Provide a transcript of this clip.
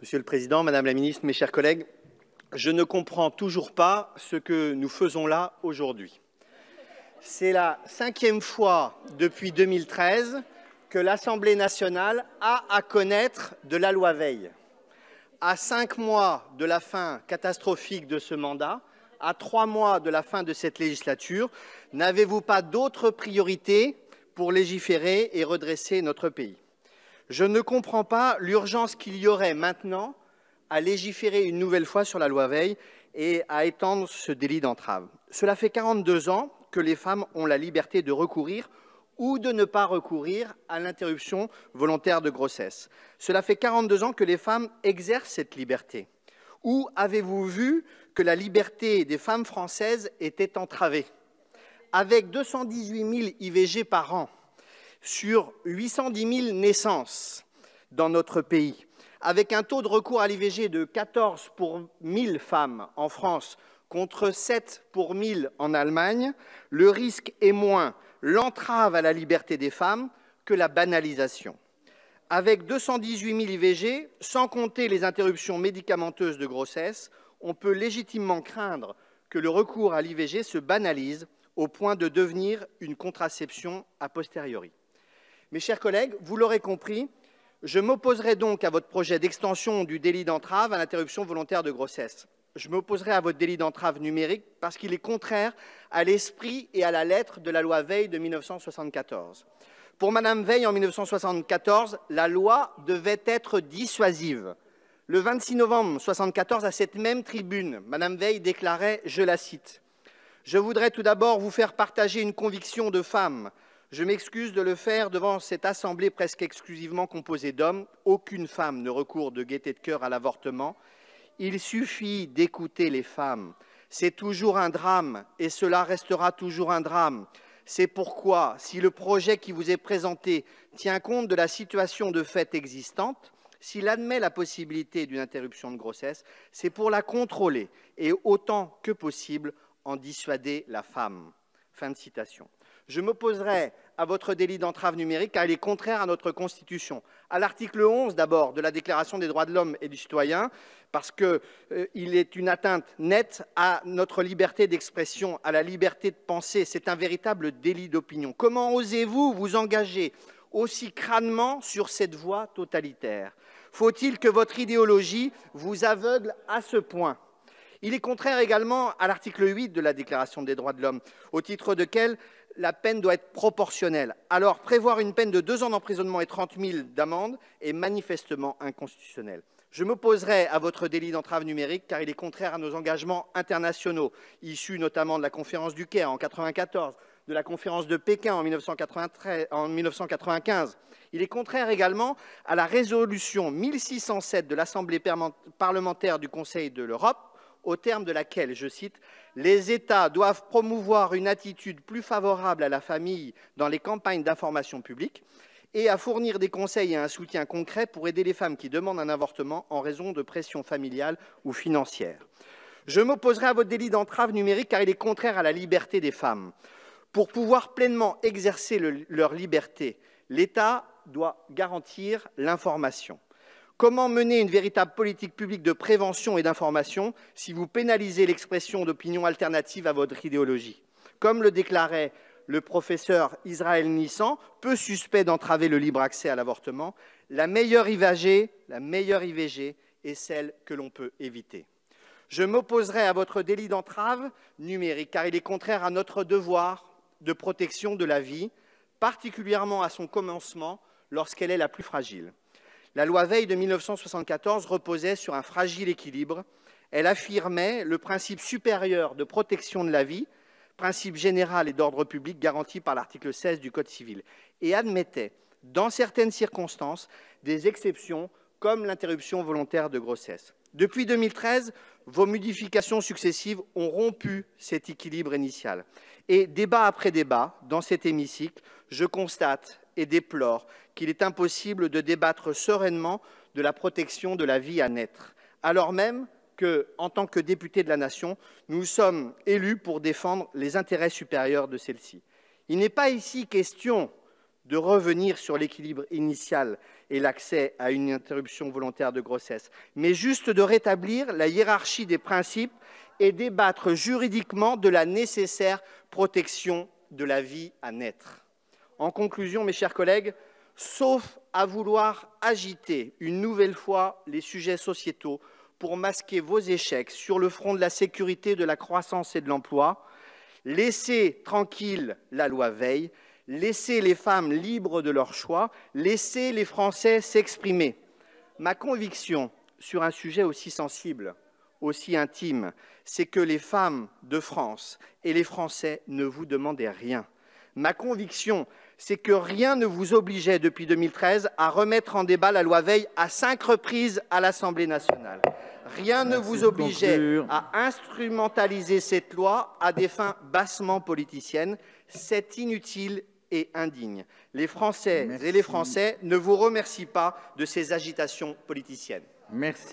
Monsieur le Président, Madame la Ministre, mes chers collègues, je ne comprends toujours pas ce que nous faisons là aujourd'hui. C'est la cinquième fois depuis 2013 que l'Assemblée nationale a à connaître de la loi veille. À cinq mois de la fin catastrophique de ce mandat, à trois mois de la fin de cette législature, n'avez-vous pas d'autres priorités pour légiférer et redresser notre pays je ne comprends pas l'urgence qu'il y aurait maintenant à légiférer une nouvelle fois sur la loi Veil et à étendre ce délit d'entrave. Cela fait 42 ans que les femmes ont la liberté de recourir ou de ne pas recourir à l'interruption volontaire de grossesse. Cela fait 42 ans que les femmes exercent cette liberté. Où avez-vous vu que la liberté des femmes françaises était entravée Avec 218 000 IVG par an, sur 810 000 naissances dans notre pays, avec un taux de recours à l'IVG de 14 pour 1000 femmes en France contre 7 pour 1000 en Allemagne, le risque est moins l'entrave à la liberté des femmes que la banalisation. Avec 218 000 IVG, sans compter les interruptions médicamenteuses de grossesse, on peut légitimement craindre que le recours à l'IVG se banalise au point de devenir une contraception a posteriori. Mes chers collègues, vous l'aurez compris, je m'opposerai donc à votre projet d'extension du délit d'entrave à l'interruption volontaire de grossesse. Je m'opposerai à votre délit d'entrave numérique parce qu'il est contraire à l'esprit et à la lettre de la loi Veil de 1974. Pour Madame Veil, en 1974, la loi devait être dissuasive. Le 26 novembre 1974, à cette même tribune, Madame Veil déclarait, je la cite, Je voudrais tout d'abord vous faire partager une conviction de femme je m'excuse de le faire devant cette assemblée presque exclusivement composée d'hommes. Aucune femme ne recourt de gaieté de cœur à l'avortement. Il suffit d'écouter les femmes. C'est toujours un drame et cela restera toujours un drame. C'est pourquoi, si le projet qui vous est présenté tient compte de la situation de fait existante, s'il admet la possibilité d'une interruption de grossesse, c'est pour la contrôler et autant que possible en dissuader la femme. Fin de citation je m'opposerai à votre délit d'entrave numérique car il est contraire à notre Constitution. À l'article 11 d'abord de la Déclaration des droits de l'homme et du citoyen, parce qu'il euh, est une atteinte nette à notre liberté d'expression, à la liberté de penser. C'est un véritable délit d'opinion. Comment osez-vous vous engager aussi crânement sur cette voie totalitaire Faut-il que votre idéologie vous aveugle à ce point Il est contraire également à l'article 8 de la Déclaration des droits de l'homme, au titre de quel la peine doit être proportionnelle. Alors, prévoir une peine de deux ans d'emprisonnement et 30 000 d'amende est manifestement inconstitutionnel. Je m'opposerai à votre délit d'entrave numérique car il est contraire à nos engagements internationaux, issus notamment de la conférence du Caire en 1994, de la conférence de Pékin en, 1993, en 1995. Il est contraire également à la résolution 1607 de l'Assemblée parlementaire du Conseil de l'Europe au terme de laquelle, je cite, les États doivent promouvoir une attitude plus favorable à la famille dans les campagnes d'information publique et à fournir des conseils et un soutien concret pour aider les femmes qui demandent un avortement en raison de pressions familiales ou financières. Je m'opposerai à votre délit d'entrave numérique car il est contraire à la liberté des femmes. Pour pouvoir pleinement exercer leur liberté, l'État doit garantir l'information. Comment mener une véritable politique publique de prévention et d'information si vous pénalisez l'expression d'opinions alternatives à votre idéologie Comme le déclarait le professeur Israël Nissan, peu suspect d'entraver le libre accès à l'avortement, la meilleure IVG, la meilleure IVG est celle que l'on peut éviter. Je m'opposerai à votre délit d'entrave numérique car il est contraire à notre devoir de protection de la vie, particulièrement à son commencement lorsqu'elle est la plus fragile. La loi Veil de 1974 reposait sur un fragile équilibre. Elle affirmait le principe supérieur de protection de la vie, principe général et d'ordre public garanti par l'article 16 du Code civil, et admettait, dans certaines circonstances, des exceptions comme l'interruption volontaire de grossesse. Depuis 2013, vos modifications successives ont rompu cet équilibre initial. Et débat après débat, dans cet hémicycle, je constate et déplore qu'il est impossible de débattre sereinement de la protection de la vie à naître, alors même que, en tant que députés de la nation, nous sommes élus pour défendre les intérêts supérieurs de celle-ci. Il n'est pas ici question de revenir sur l'équilibre initial et l'accès à une interruption volontaire de grossesse, mais juste de rétablir la hiérarchie des principes et débattre juridiquement de la nécessaire protection de la vie à naître. En conclusion, mes chers collègues, sauf à vouloir agiter une nouvelle fois les sujets sociétaux pour masquer vos échecs sur le front de la sécurité, de la croissance et de l'emploi, laissez tranquille la loi Veille, laissez les femmes libres de leur choix, laissez les Français s'exprimer. Ma conviction sur un sujet aussi sensible, aussi intime, c'est que les femmes de France et les Français ne vous demandaient rien ma conviction, c'est que rien ne vous obligeait depuis 2013 à remettre en débat la loi Veil à cinq reprises à l'Assemblée nationale. Rien ne vous obligeait à instrumentaliser cette loi à des fins bassement politiciennes. C'est inutile et indigne. Les Français et les Français ne vous remercient pas de ces agitations politiciennes. Merci.